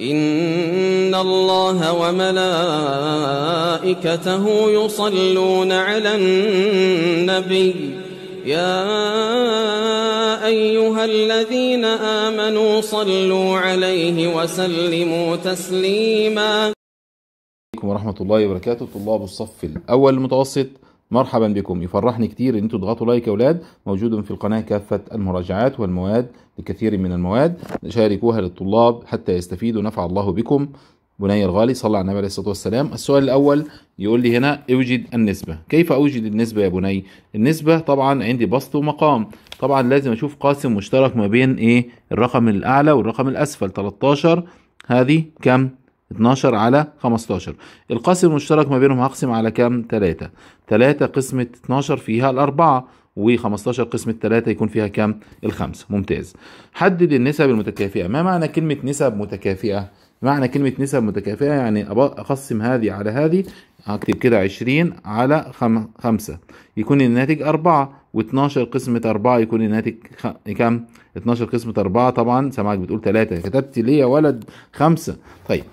إن الله وملائكته يصلون على النبي يا أيها الذين آمنوا صلوا عليه وسلموا تسليما ورحمة الله وبركاته طلاب الصف الأول المتوسط مرحبا بكم يفرحني كتير ان انتوا تضغطوا لايك يا اولاد موجود في القناه كافه المراجعات والمواد لكثير من المواد شاركوها للطلاب حتى يستفيدوا نفع الله بكم بني الغالي صلى على النبي عليه الصلاه والسلام السؤال الاول يقول لي هنا اوجد النسبه كيف اوجد النسبه يا بني النسبه طبعا عندي بسط ومقام طبعا لازم اشوف قاسم مشترك ما بين ايه الرقم الاعلى والرقم الاسفل 13 هذه كم 12 على 15 القاسم المشترك ما بينهم هقسم على كام 3 3 قسمة 12 فيها الأربعة و15 قسمة 3 يكون فيها كام الخمسة ممتاز حدد النسب المتكافئة ما معنى كلمة نسب متكافئة معنى كلمة نسب متكافئة يعني أقسم هذه على هذه أكتب كده 20 على 5 يكون الناتج أربعة و12 قسمة أربعة يكون الناتج خ... كم؟ 12 قسمة أربعة طبعا سامعك بتقول تلاتة كتبت ليه يا ولد خمسة طيب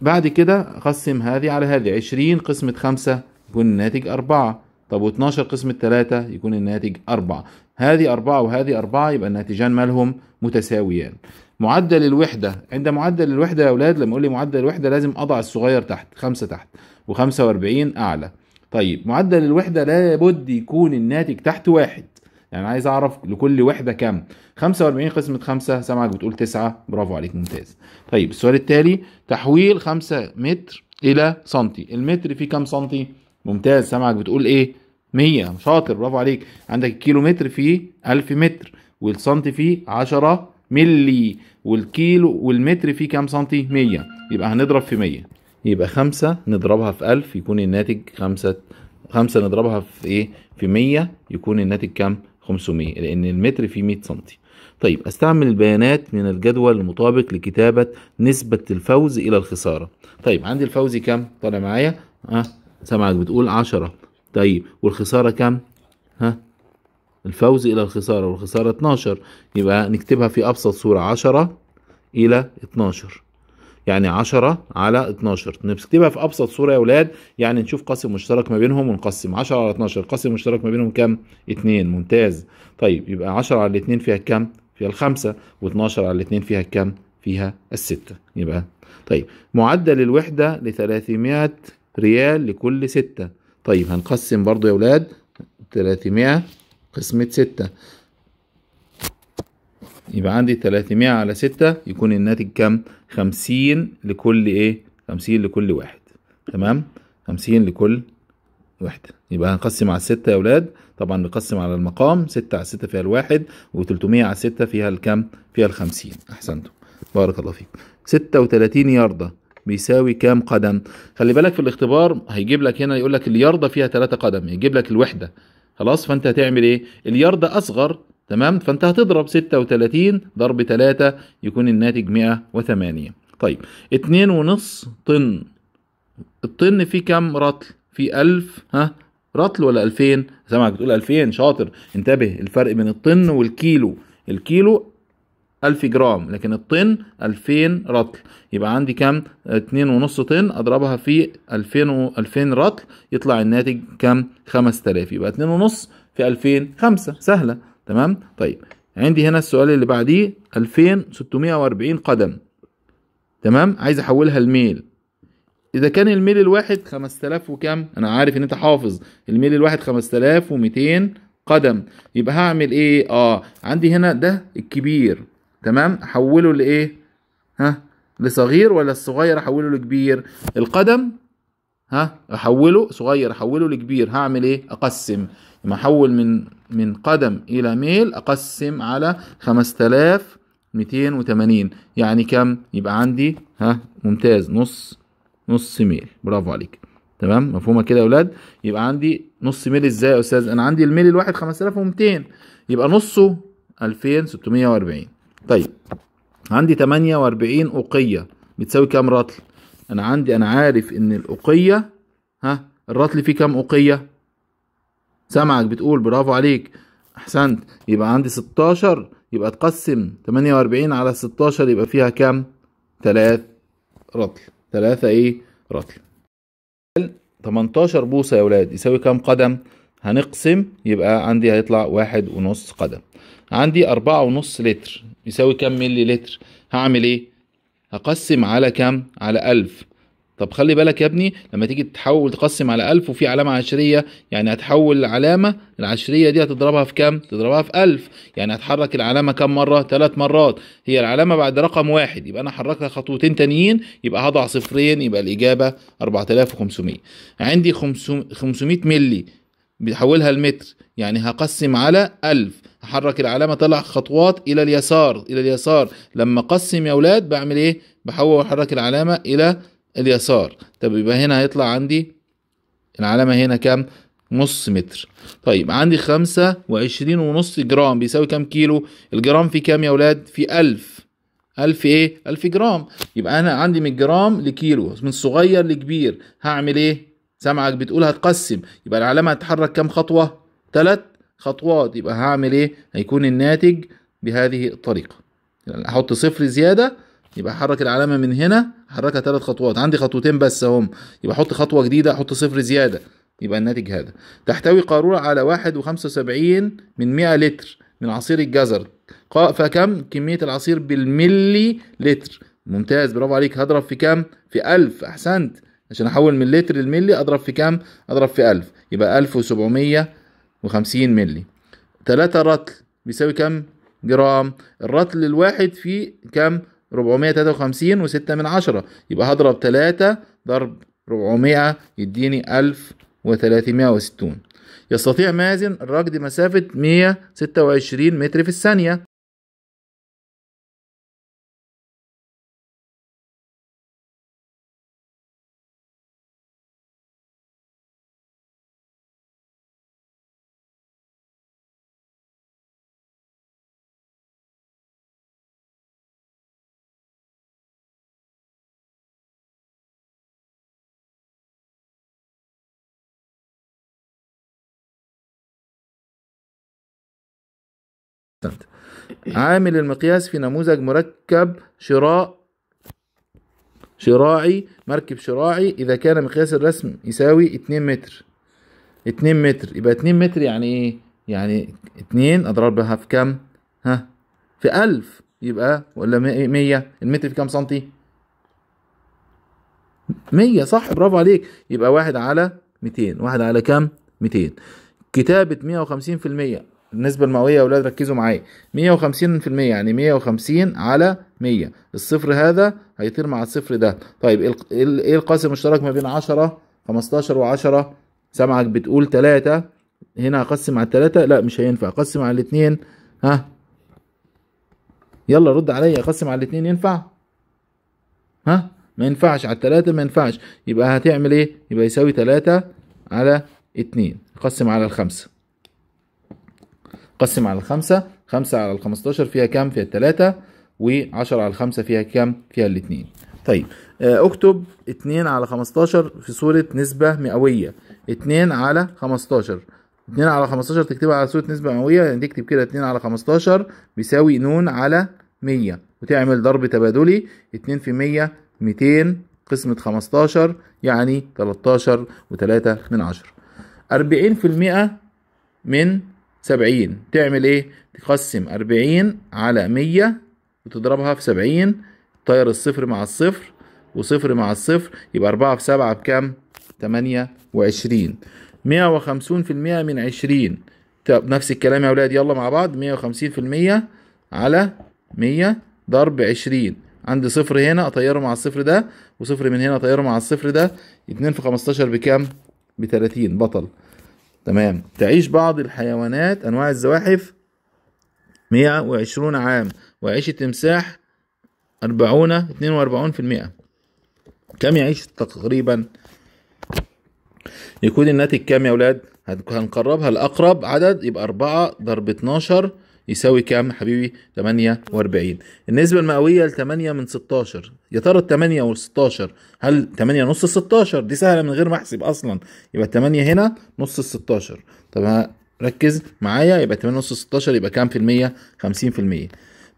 بعد كده أقسم هذه على هذه 20 قسمة خمسة يكون الناتج أربعة طب و12 قسمة تلاتة يكون الناتج أربعة هذه أربعة وهذه أربعة يبقى الناتجان مالهم متساويان معدل الوحدة عند معدل الوحدة يا أولاد لما يقول لي معدل الوحدة لازم أضع الصغير تحت خمسة تحت و45 أعلى طيب معدل الوحدة لابد يكون الناتج تحت واحد يعني عايز أعرف لكل وحدة كم 45 قسمة 5 سامعك بتقول 9 برافو عليك ممتاز طيب السؤال التالي تحويل 5 متر إلى سنتي المتر فيه كام سنتي ممتاز سامعك بتقول إيه 100 شاطر برافو عليك عندك الكيلو متر فيه 1000 متر والسنتي فيه 10 ملي والكيلو والمتر فيه كام سنتي 100 يبقى هنضرب في 100 يبقى 5 نضربها في 1000 يكون الناتج 5 5 نضربها في ايه في 100 يكون الناتج كام 500 لان المتر فيه 100 سنتي طيب استعمل البيانات من الجدول المطابق لكتابة نسبة الفوز إلى الخسارة طيب عندي الفوز كام طالع معايا ها سامعك بتقول 10 طيب والخسارة كام ها الفوز إلى الخسارة والخسارة 12 يبقى نكتبها في أبسط صورة 10 إلى 12 يعني 10 على 12 نكتبها في ابسط صوره يا اولاد يعني نشوف قاسم مشترك ما بينهم ونقسم 10 على 12 قاسم مشترك ما بينهم كام 2 ممتاز طيب يبقى 10 على 2 فيها كام فيها الخمسة و12 على 2 فيها كام فيها الستة يبقى طيب معدل الوحدة ل 300 ريال لكل ستة طيب هنقسم برضو يا اولاد 300 قسمة ستة يبقى عندي 300 على 6 يكون الناتج كام 50 لكل ايه 50 لكل واحد تمام 50 لكل وحدة يبقى هنقسم على 6 يا اولاد طبعا نقسم على المقام 6 على 6 فيها الواحد و300 على 6 فيها الكام فيها ال 50 احسنتم بارك الله فيكم 36 ياردة بيساوي كام قدم خلي بالك في الاختبار هيجيب لك هنا يقول لك الياردة فيها 3 قدم يجيب لك الوحدة خلاص فانت هتعمل ايه اليارد اصغر تمام فانت هتضرب 36 ضرب 3 يكون الناتج 108 طيب 2.5 طن الطن فيه كام رطل فيه 1000 ها رطل ولا 2000 سامعك بتقول 2000 شاطر انتبه الفرق بين الطن والكيلو الكيلو 1000 جرام لكن الطن 2000 رطل يبقى عندي كام 2.5 طن اضربها في 2000 و 2000 رطل يطلع الناتج كام 5000 يبقى 2.5 في 2000 5 سهله تمام طيب عندي هنا السؤال اللي بعديه 2640 قدم تمام عايز احولها لميل اذا كان الميل الواحد 5000 وكام انا عارف ان انت حافظ الميل الواحد 5200 قدم يبقى هعمل ايه اه عندي هنا ده الكبير تمام احوله لايه ها لصغير ولا الصغير احوله لكبير القدم ها احوله صغير احوله لكبير هعمل ايه اقسم لما احول من من قدم الى ميل اقسم على 5280 يعني كم يبقى عندي ها ممتاز نص نص ميل برافو عليك تمام مفهومه كده يا اولاد يبقى عندي نص ميل ازاي يا استاذ انا عندي الميل الواحد 5200 يبقى نصه 2640 طيب عندي 48 أوقية بتساوي كام رطل انا عندي انا عارف ان الأوقية ها الرطل فيه كام أوقية؟ سامعك بتقول برافو عليك احسنت يبقى عندي 16 يبقى تقسم 48 على 16 يبقى فيها كام 3 رطل 3 ايه رطل 18 بوصة يا ولاد يساوي كام قدم هنقسم يبقى عندي هيطلع واحد ونص قدم عندي أربعة ونص لتر يساوي كام ملي لتر هعمل ايه هقسم على كام على ألف طب خلي بالك يا ابني لما تيجي تحول تقسم على ألف وفي علامة عشرية يعني هتحول العلامة العشرية دي هتضربها في كام؟ تضربها في ألف يعني هتحرك العلامة كام مرة؟ ثلاث مرات هي العلامة بعد رقم واحد يبقى أنا حركتها خطوتين تانيين يبقى هضع صفرين يبقى الإجابة 4500 عندي 500 ملي بيحولها لمتر يعني هقسم على ألف هحرك العلامة طلع خطوات إلى اليسار إلى اليسار لما أقسم يا أولاد بعمل إيه؟ بحول أحرك العلامة إلى اليسار طب يبقى هنا هيطلع عندي العلامة هنا كام؟ نص متر طيب عندي خمسة وعشرين ونص جرام بيساوي كام كيلو الجرام في كام يا ولاد في ألف ألف إيه ألف جرام يبقى أنا عندي من جرام لكيلو من صغير لكبير هعمل إيه سمعك بتقول هتقسم يبقى العلامة هتتحرك كام خطوة؟ تلات خطوات يبقى هعمل ايه؟ هيكون الناتج بهذه الطريقة احط يعني صفر زيادة يبقى احرك العلامة من هنا احركها تلات خطوات عندي خطوتين بس اهم يبقى احط خطوة جديدة احط صفر زيادة يبقى الناتج هذا تحتوي قارورة على واحد وخمسة وسبعين من مئة لتر من عصير الجزر فكم كمية العصير بالملي لتر ممتاز برافو عليك هضرب في كام في ألف أحسنت عشان احول من لتر للملي اضرب في كام اضرب في 1000 يبقى 1750 ملي 3 رطل بيساوي كام جرام الرطل الواحد فيه كام 453 و6 من عشرة يبقى هضرب 3 ضرب 400 يديني 1360 يستطيع مازن الركض مسافة 126 متر في الثانية إيه. عامل المقياس في نموذج مركب شراء شراعي مركب شراعي إذا كان مقياس الرسم يساوي 2 متر 2 متر يبقى 2 متر يعني إيه؟ يعني 2 أضربها في كم ها؟ في 1000 يبقى ولا 100 إيه، المتر في كم سنتي؟ 100 صح برافو عليك يبقى 1 على 200 1 على كم 200 كتابة 150% النسبة المئوية يا أولاد ركزوا معايا 150% يعني 150 على 100 الصفر هذا هيطير مع الصفر ده طيب إيه القاسم المشترك ما بين 10 15 و10 سمعك بتقول 3 هنا أقسم على 3 لا مش هينفع أقسم على الاثنين ها يلا رد عليا أقسم على الاثنين ينفع ها ما ينفعش على 3 ما ينفعش يبقى هتعمل ايه يبقى يساوي 3 على 2 قسم على الخمسة قسم على الخمسة خمسة على الخمستاشر فيها كام فيها التلاتة وعشرة على الخمسة فيها كام فيها الاتنين طيب آه، اكتب اتنين على خمستاشر في صورة نسبة مئوية اتنين على خمستاشر 2 على 15 تكتبها على صورة نسبة مئوية يعني تكتب كده 2 على 15 بيساوي ن على 100 وتعمل ضرب تبادلي 2 في 100 200 قسمة 15 يعني 13 و3 من 10 40% من سبعين تعمل ايه تقسم أربعين على مية وتضربها في سبعين طير الصفر مع الصفر وصفر مع الصفر يبقى أربعة في سبعة بكم تمانية وعشرين مية وخمسون في المية من عشرين طب نفس الكلام يا اولاد يلا مع بعض مية وخمسين في المية على مية ضرب عشرين عندي صفر هنا اطيره مع الصفر ده وصفر من هنا اطيره مع الصفر ده اتنين في خمستاشر بكام بتلاتين بطل تمام تعيش بعض الحيوانات أنواع الزواحف 120 عام ويعيش التمساح 40 42% كم يعيش تقريبا يكون الناتج كام يا أولاد هنقربها لأقرب عدد يبقى 4 ضرب 12 يساوي كام حبيبي 48 النسبة المئوية ل 8 من 16 يا ترى ال 8 وال 16 هل 8 نص 16 دي سهلة من غير ما احسب اصلا يبقى ال 8 هنا نص 16 طب ركز معايا يبقى 8 نص 16 يبقى كام في المية 50 في المية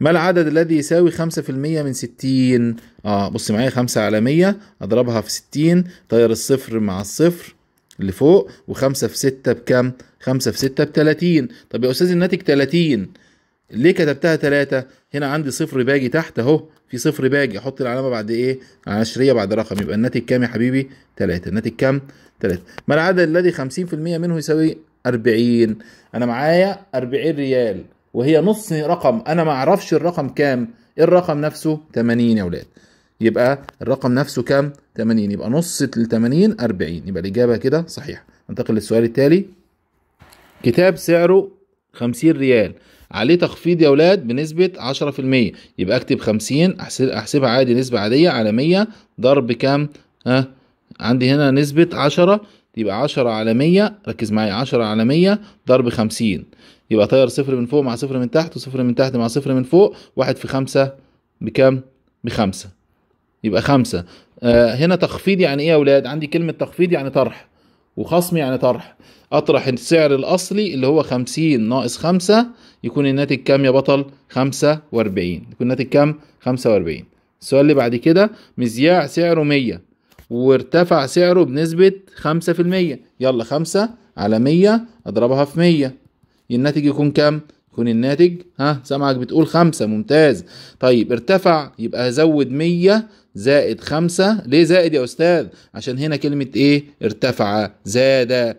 ما العدد الذي يساوي 5% من 60 اه بص معايا 5 على 100 اضربها في 60 طير الصفر مع الصفر اللي فوق وخمسة في ستة بكام؟ خمسة في ستة بتلاتين طب يا أستاذ الناتج تلاتين ليه كتبتها تلاتة؟ هنا عندي صفر باجي تحت أهو في صفر باجي أحط العلامة بعد إيه؟ عشرية بعد رقم يبقى الناتج كام يا حبيبي؟ تلاتة الناتج كام؟ تلاتة ما العدد الذي خمسين في المية منه يساوي أربعين أنا معايا أربعين ريال وهي نص رقم أنا ما أعرفش الرقم كام الرقم نفسه 80 يا ولاد يبقى الرقم نفسه كام 80 يبقى نص ال 80 40 يبقى الاجابه كده صحيحه ننتقل للسؤال التالي كتاب سعره 50 ريال عليه تخفيض يا اولاد بنسبه 10% يبقى اكتب 50 احسبها عادي نسبه عاديه على 100 ضرب كام ها عندي هنا نسبه 10 يبقى 10 على 100 ركز معايا 10 على 100 ضرب 50 يبقى طير صفر من فوق مع صفر من تحت وصفر من تحت مع صفر من فوق واحد في خمسة بكام بخمسة يبقى خمسة آه هنا تخفيض يعني ايه يا اولاد عندي كلمة تخفيض يعني طرح وخصم يعني طرح اطرح السعر الاصلي اللي هو خمسين ناقص خمسة يكون الناتج كام يا بطل خمسة واربعين يكون الناتج كام خمسة واربعين السؤال اللي بعد كده مزياع سعره مية وارتفع سعره بنسبة خمسة في المية يلا خمسة على مية اضربها في مية الناتج يكون كام يكون الناتج ها سامعك بتقول خمسة ممتاز طيب ارتفع يبقى هزود مية زائد خمسة ليه زائد يا أستاذ عشان هنا كلمة إيه ارتفع زاد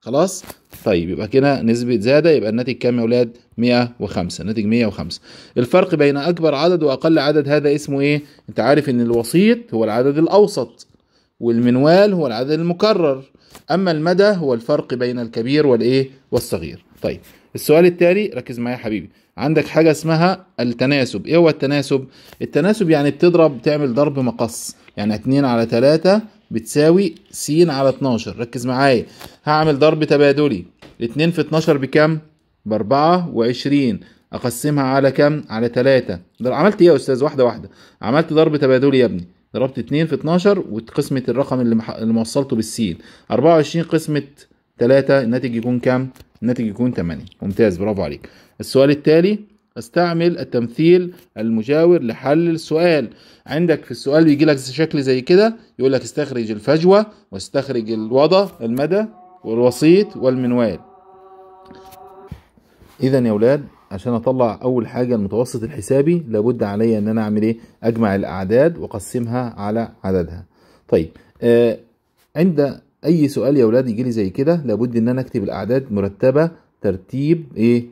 خلاص طيب يبقى كده نسبة زاد يبقى الناتج كام يا أولاد 105 الناتج 105 الفرق بين أكبر عدد وأقل عدد هذا اسمه إيه أنت عارف إن الوسيط هو العدد الأوسط والمنوال هو العدد المكرر أما المدى هو الفرق بين الكبير والإيه والصغير طيب السؤال التالي ركز معايا يا حبيبي عندك حاجه اسمها التناسب ايه هو التناسب التناسب يعني بتضرب تعمل ضرب مقص يعني 2 على 3 بتساوي س على 12 ركز معايا هعمل ضرب تبادلي 2 في 12 بكام ب 24 اقسمها على كام على 3 عملت ايه يا استاذ واحده واحده عملت ضرب تبادلي يا ابني ضربت 2 في 12 وقسمة الرقم اللي, موصلته بالسين 24 قسمة 3 الناتج يكون كام؟ الناتج يكون 8 ممتاز برافو عليك السؤال التالي استعمل التمثيل المجاور لحل السؤال عندك في السؤال بيجي لك شكل زي كده يقول لك استخرج الفجوة واستخرج الوضع المدى والوسيط والمنوال اذا يا اولاد عشان اطلع اول حاجة المتوسط الحسابي لابد عليا ان انا اعمل ايه اجمع الاعداد واقسمها على عددها طيب آه عند اي سؤال يا ولاد يجي لي زي كده لابد ان انا اكتب الاعداد مرتبه ترتيب ايه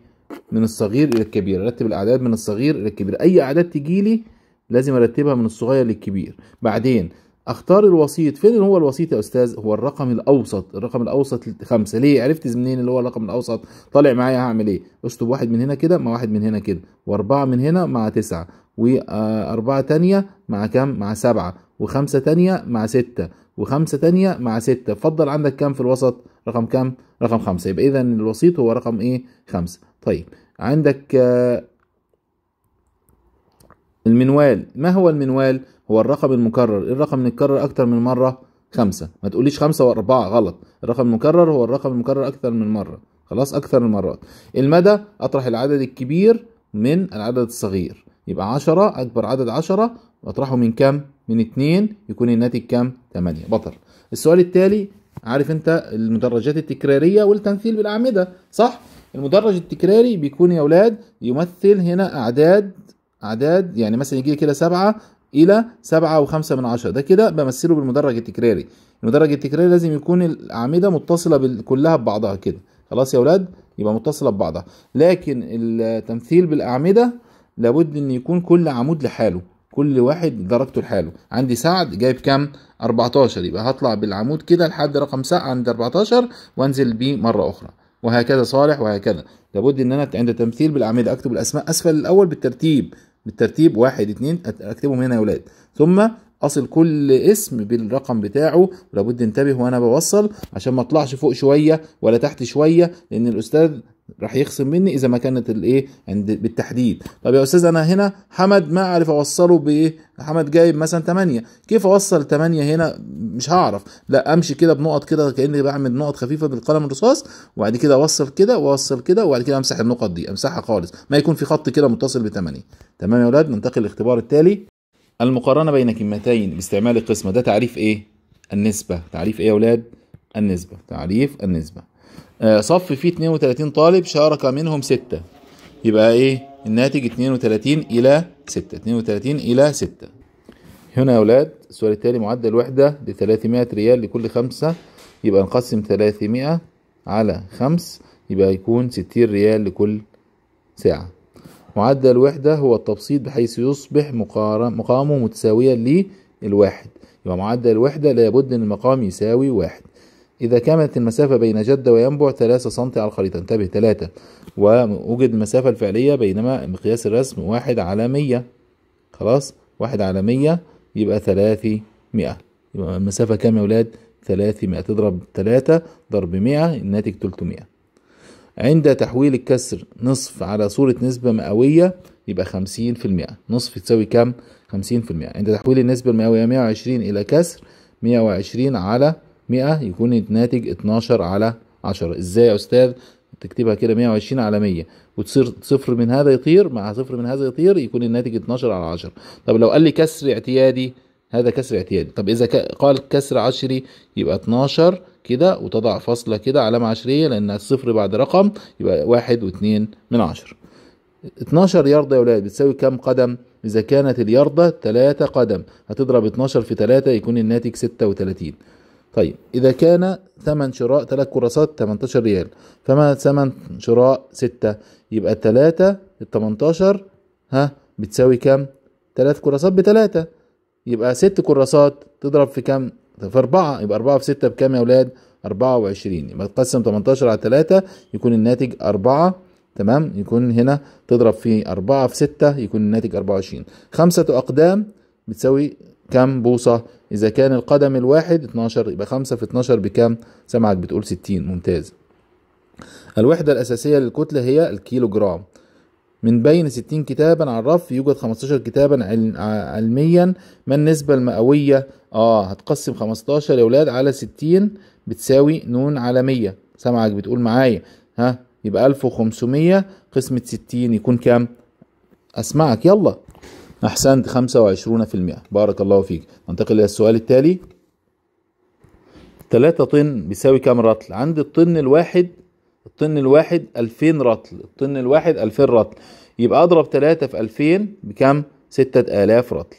من الصغير الى الكبير ارتب الاعداد من الصغير الى الكبير اي اعداد تجي لي لازم ارتبها من الصغير للكبير بعدين اختار الوسيط فين هو الوسيط يا استاذ هو الرقم الاوسط الرقم الاوسط خمسة ليه عرفت منين اللي هو الرقم الاوسط طالع معايا هعمل ايه اشطب واحد من هنا كده مع واحد من هنا كده واربعة من هنا مع تسعة واربعة تانية مع كام مع سبعة وخمسة تانية مع ستة وخمسة تانية مع ستة فضل عندك كام في الوسط رقم كام رقم خمسة يبقى إذا الوسيط هو رقم إيه خمسة طيب عندك آه، المنوال ما هو المنوال هو الرقم المكرر الرقم المكرر أكتر من مرة خمسة ما تقوليش خمسة وأربعة غلط الرقم المكرر هو الرقم المكرر أكثر من مرة خلاص أكثر من مرات المدى أطرح العدد الكبير من العدد الصغير يبقى عشرة أكبر عدد عشرة أطرحه من كام من 2 يكون الناتج كام 8 بطل السؤال التالي عارف انت المدرجات التكراريه والتمثيل بالاعمده صح المدرج التكراري بيكون يا اولاد يمثل هنا اعداد اعداد يعني مثلا يجي لي كده 7 الى 7 وخمسة من عشرة ده كده بمثله بالمدرج التكراري المدرج التكراري لازم يكون الاعمده متصله كلها ببعضها كده خلاص يا اولاد يبقى متصله ببعضها لكن التمثيل بالاعمده لابد ان يكون كل عمود لحاله كل واحد درجته لحاله عندي سعد جايب كام 14 يبقى هطلع بالعمود كده لحد رقم سعد عند 14 وانزل بيه مره اخرى وهكذا صالح وهكذا لابد ان انا عند تمثيل بالاعمده اكتب الاسماء اسفل الاول بالترتيب بالترتيب واحد اتنين اكتبهم هنا يا ولاد ثم اصل كل اسم بالرقم بتاعه ولابد انتبه وانا بوصل عشان ما اطلعش فوق شويه ولا تحت شويه لان الاستاذ راح يخصم مني اذا ما كانت الايه عند بالتحديد طب يا استاذ انا هنا حمد ما اعرف اوصله بايه حمد جايب مثلا 8 كيف اوصل 8 هنا مش هعرف لا امشي كده بنقط كده كاني بعمل نقط خفيفه بالقلم الرصاص وبعد كده اوصل كده واوصل كده وبعد كده امسح النقط دي امسحها خالص ما يكون في خط كده متصل ب 8 تمام يا اولاد ننتقل للاختبار التالي المقارنه بين كلمتين باستعمال القسمه ده تعريف ايه النسبه تعريف ايه يا اولاد النسبه تعريف النسبه آه، صف فيه 32 طالب شارك منهم 6 يبقى ايه الناتج 32 الى 6 32 الى 6 هنا يا اولاد السؤال التالي معدل وحدة ل 300 ريال لكل خمسة يبقى نقسم 300 على 5 يبقى يكون 60 ريال لكل ساعة معدل وحدة هو التبسيط بحيث يصبح مقامه متساويا للواحد يبقى معدل الوحدة لابد ان المقام يساوي واحد إذا كانت المسافة بين جدة وينبع 3 سم على الخريطة انتبه 3 ووجد المسافة الفعلية بينما مقياس الرسم 1 على 100 خلاص 1 على 100 يبقى 300 يبقى المسافة كام يا أولاد 300 تضرب 3 ضرب 100 الناتج 300 عند تحويل الكسر نصف على صورة نسبة مئوية يبقى 50% نصف تساوي كام 50% عند تحويل النسبة المئوية 120 إلى كسر 120 على 100 يكون الناتج 12 على 10 ازاي يا استاذ تكتبها كده 120 على 100 وتصير صفر من هذا يطير مع صفر من هذا يطير يكون الناتج 12 على 10 طب لو قال لي كسر اعتيادي هذا كسر اعتيادي طب اذا قال كسر عشري يبقى 12 كده وتضع فاصله كده علامه عشريه لان الصفر بعد رقم يبقى واحد واتنين من عشرة 12 ياردة يا ولاد بتساوي كام قدم اذا كانت الياردة 3 قدم هتضرب 12 في 3 يكون الناتج 36 طيب إذا كان ثمن شراء ثلاث كراسات 18 ريال فما ثمن شراء ستة يبقى ثلاثة ال 18 ها بتساوي كام؟ ثلاث كراسات بثلاثة يبقى ست كراسات تضرب في كام؟ في أربعة يبقى أربعة في ستة بكام يا أولاد؟ 24 يبقى تقسم 18 على 3 يكون الناتج أربعة تمام يكون هنا تضرب في أربعة في ستة يكون الناتج 24 خمسة أقدام بتساوي كم بوصة إذا كان القدم الواحد 12 يبقى 5 في 12 بكام سمعك بتقول 60 ممتاز الوحدة الأساسية للكتلة هي الكيلو من بين 60 كتابا على الرف يوجد 15 كتابا آه، علميا ما النسبة المئوية اه هتقسم 15 يا ولاد على 60 بتساوي نون على 100 سامعك بتقول معايا ها يبقى 1500 قسمة 60 يكون كام اسمعك يلا أحسنت 25% بارك الله فيك ننتقل إلى السؤال التالي 3 طن بيساوي كام رطل عند الطن الواحد الطن الواحد 2000 رطل الطن الواحد 2000 رطل يبقى أضرب 3 في 2000 بكام 6000 رطل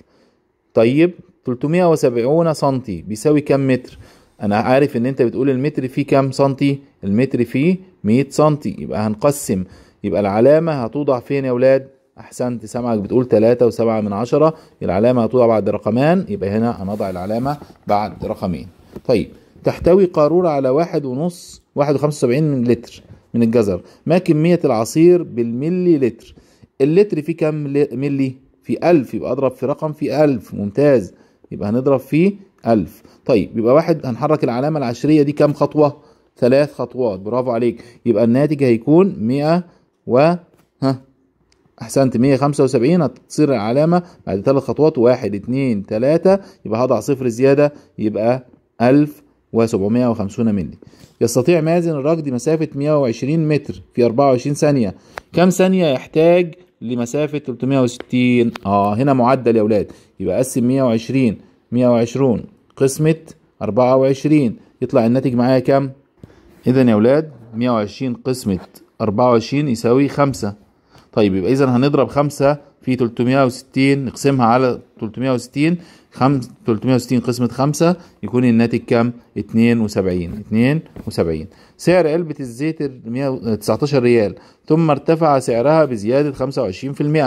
طيب 370 سنتي بيساوي كام متر انا عارف ان انت بتقول المتر فيه كام سنتي المتر فيه 100 سنتي يبقى هنقسم يبقى العلامة هتوضع فين يا ولاد احسنت سمعك بتقول 3 وسبعة من عشرة العلامه هتوضع بعد رقمان يبقى هنا هنضع العلامه بعد رقمين طيب تحتوي قاروره على واحد ونص واحد وخمسة وسبعين لتر من الجزر ما كميه العصير بالملي لتر اللتر فيه كم ملي في 1000 يبقى اضرب في رقم في 1000 ممتاز يبقى هنضرب فيه 1000 طيب يبقى واحد هنحرك العلامه العشريه دي كام خطوه ثلاث خطوات برافو عليك يبقى الناتج هيكون مئة و ها احسنت 175 هتصير العلامه بعد ثلاث خطوات 1 2 3 يبقى هضع صفر زياده يبقى 1750 مللي يستطيع مازن الركض مسافه 120 متر في 24 ثانيه كم ثانيه يحتاج لمسافه 360 اه هنا معدل يا اولاد يبقى قسم 120 120 قسمه 24 يطلع الناتج معايا كم اذا يا اولاد 120 قسمه 24 يساوي 5 طيب يبقى اذا هنضرب 5 في 360 نقسمها على 360 5 360 قسمة 5 يكون الناتج كام 72 72 سعر علبة الزيت 19 ريال ثم ارتفع سعرها بزيادة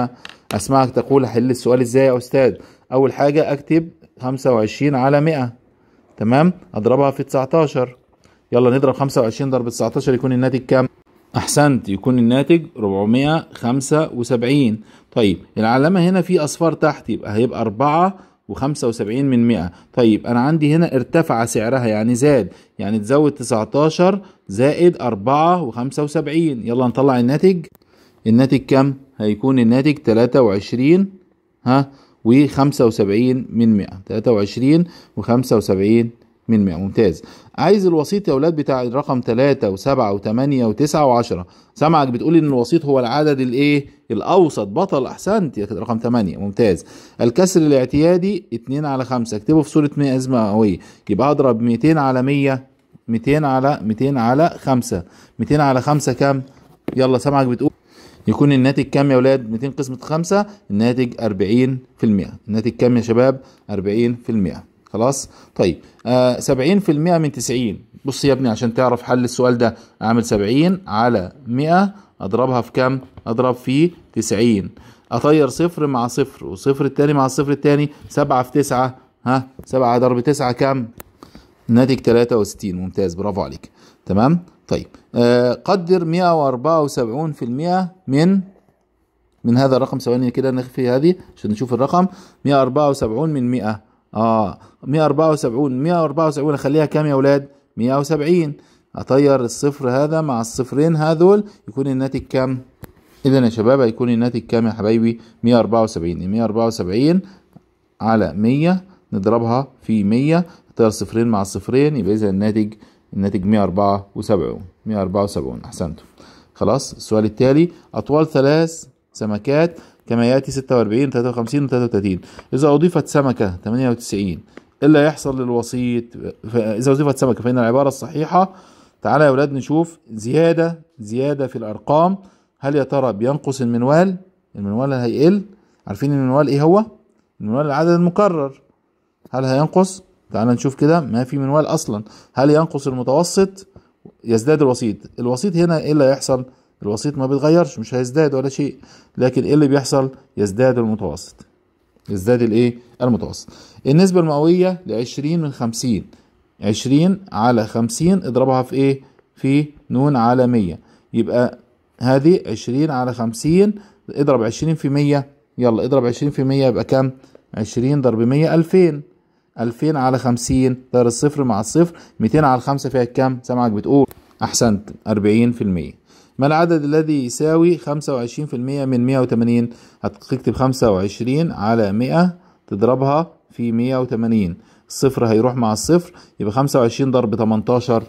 25% أسمعك تقول حل السؤال إزاي يا أستاذ أول حاجة أكتب 25 على 100 تمام أضربها في 19 يلا نضرب 25 ضرب 19 يكون الناتج كام أحسنت يكون الناتج 475 طيب العلامة هنا في أصفار تحت يبقى هيبقى 4 و75 من 100 طيب أنا عندي هنا ارتفع سعرها يعني زاد يعني تزود 19 زائد 4 و75 يلا نطلع الناتج الناتج كم؟ هيكون الناتج 23 ها و75 من 100 23 و75 من 100 ممتاز عايز الوسيط يا اولاد بتاع الرقم 3 و7 و8 و9 و10 سامعك بتقول ان الوسيط هو العدد الايه الاوسط بطل احسنت يا رقم 8 ممتاز الكسر الاعتيادي 2 على 5 اكتبه في صوره ازمه مئويه يبقى اضرب 200 على 100 200 على 200 على 5 200 على 5 كام يلا سامعك بتقول يكون الناتج كام يا ولاد 200 قسمة 5 الناتج 40% الناتج كام يا شباب 40% خلاص طيب آه، في 70% من 90 بص يا ابني عشان تعرف حل السؤال ده اعمل 70 على 100 اضربها في كم اضرب في 90 اطير صفر مع صفر وصفر التاني مع الصفر التاني 7 في 9 ها 7 ضرب 9 كم ناتج 63 ممتاز برافو عليك تمام طيب آه قدر 174% من من هذا الرقم ثواني كده نخفي هذه عشان نشوف الرقم 174 من 100 اه 174 174 اخليها كام يا اولاد 170 اطير الصفر هذا مع الصفرين هذول يكون الناتج كام اذا يا شباب هيكون الناتج كام يا حبايبي 174 174 على 100 نضربها في 100 اطير صفرين مع الصفرين يبقى اذا الناتج الناتج 174 174 احسنتم خلاص السؤال التالي اطوال ثلاث سمكات كما يأتي 46 53 33 إذا أضيفت سمكة 98 إلا يحصل للوسيط إذا أضيفت سمكة فإن العبارة الصحيحة تعالى يا أولاد نشوف زيادة زيادة في الأرقام هل يا ترى بينقص المنوال المنوال هيقل عارفين المنوال إيه هو المنوال العدد المكرر هل هينقص تعالى نشوف كده ما في منوال أصلا هل ينقص المتوسط يزداد الوسيط الوسيط هنا إيه اللي هيحصل الوسيط ما بيتغيرش مش هيزداد ولا شيء لكن ايه اللي بيحصل يزداد المتوسط يزداد الايه المتوسط النسبه المئويه ل 20 من 50 20 على 50 اضربها في ايه في نون على 100 يبقى هذه 20 على 50 اضرب 20 في 100 يلا اضرب 20 في 100 يبقى كام 20 ضرب 100 2000 2000 على 50 ضرب الصفر مع الصفر 200 على 5 فيها كام سامعك بتقول احسنت 40% في المية. ما العدد الذي يساوي 25% من 180 هتكتب 25 على 100 تضربها في 180 الصفر هيروح مع الصفر يبقى 25 ضرب 18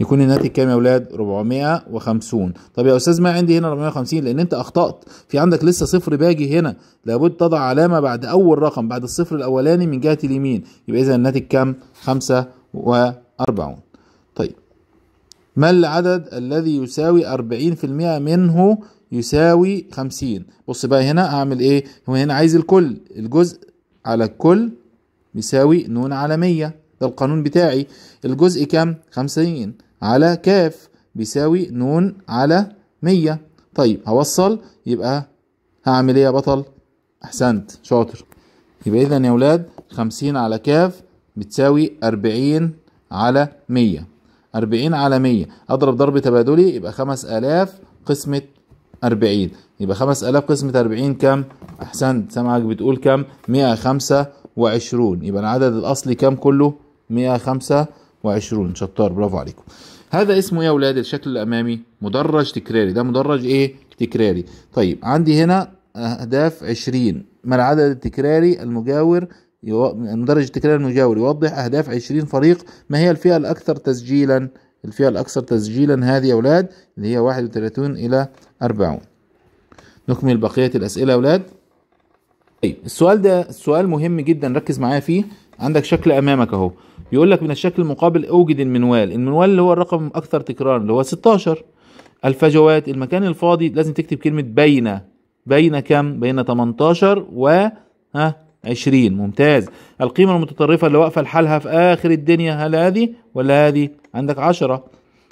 يكون الناتج كام يا اولاد 450 طب يا استاذ ما عندي هنا 450 لان انت اخطات في عندك لسه صفر باجي هنا لابد تضع علامه بعد اول رقم بعد الصفر الاولاني من جهه اليمين يبقى اذا الناتج كام 45 ما العدد الذي يساوي 40% منه يساوي 50 بص بقى هنا اعمل ايه هو هنا عايز الكل الجزء على الكل بيساوي ن على 100 ده القانون بتاعي الجزء كام 50 على كاف بيساوي ن على 100 طيب هوصل يبقى هعمل ايه يا بطل احسنت شاطر يبقى اذا يا ولاد 50 على كاف بتساوي 40 على 100 40 على 100 اضرب ضرب تبادلي يبقى 5000 قسمة 40 يبقى 5000 قسمة 40 كام احسنت سامعك بتقول كام 125 يبقى العدد الاصلي كام كله 125 شطار برافو عليكم هذا اسمه ايه يا اولاد الشكل الامامي مدرج تكراري ده مدرج ايه تكراري طيب عندي هنا اهداف 20 ما العدد التكراري المجاور مدرج التكرار المجاور يوضح أهداف 20 فريق ما هي الفئة الأكثر تسجيلا الفئة الأكثر تسجيلا هذه يا أولاد اللي هي 31 إلى 40 نكمل بقية الأسئلة يا أولاد طيب السؤال ده سؤال مهم جدا ركز معايا فيه عندك شكل أمامك أهو يقول لك من الشكل المقابل أوجد المنوال المنوال اللي هو الرقم أكثر تكرارا اللي هو 16 الفجوات المكان الفاضي لازم تكتب كلمة بين بين كم بين 18 و ها 20 ممتاز القيمة المتطرفة اللي واقفة لحالها في آخر الدنيا هل هذه ولا هذه عندك 10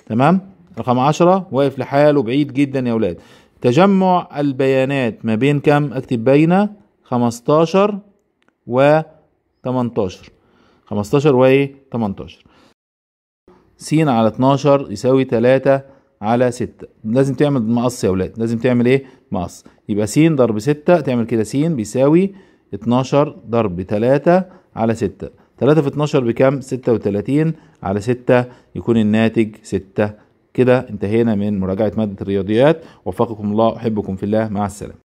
تمام رقم 10 واقف لحاله بعيد جدا يا ولاد تجمع البيانات ما بين كم اكتب بين 15 و 18 15 و 18 إيه؟ س على 12 يساوي 3 على 6 لازم تعمل مقص يا ولاد لازم تعمل ايه مقص يبقى س ضرب 6 تعمل كده س بيساوي 12 ضرب 3 على 6 3 في 12 بكام 36 على 6 يكون الناتج 6 كده انتهينا من مراجعة مادة الرياضيات وفقكم الله أحبكم في الله مع السلامة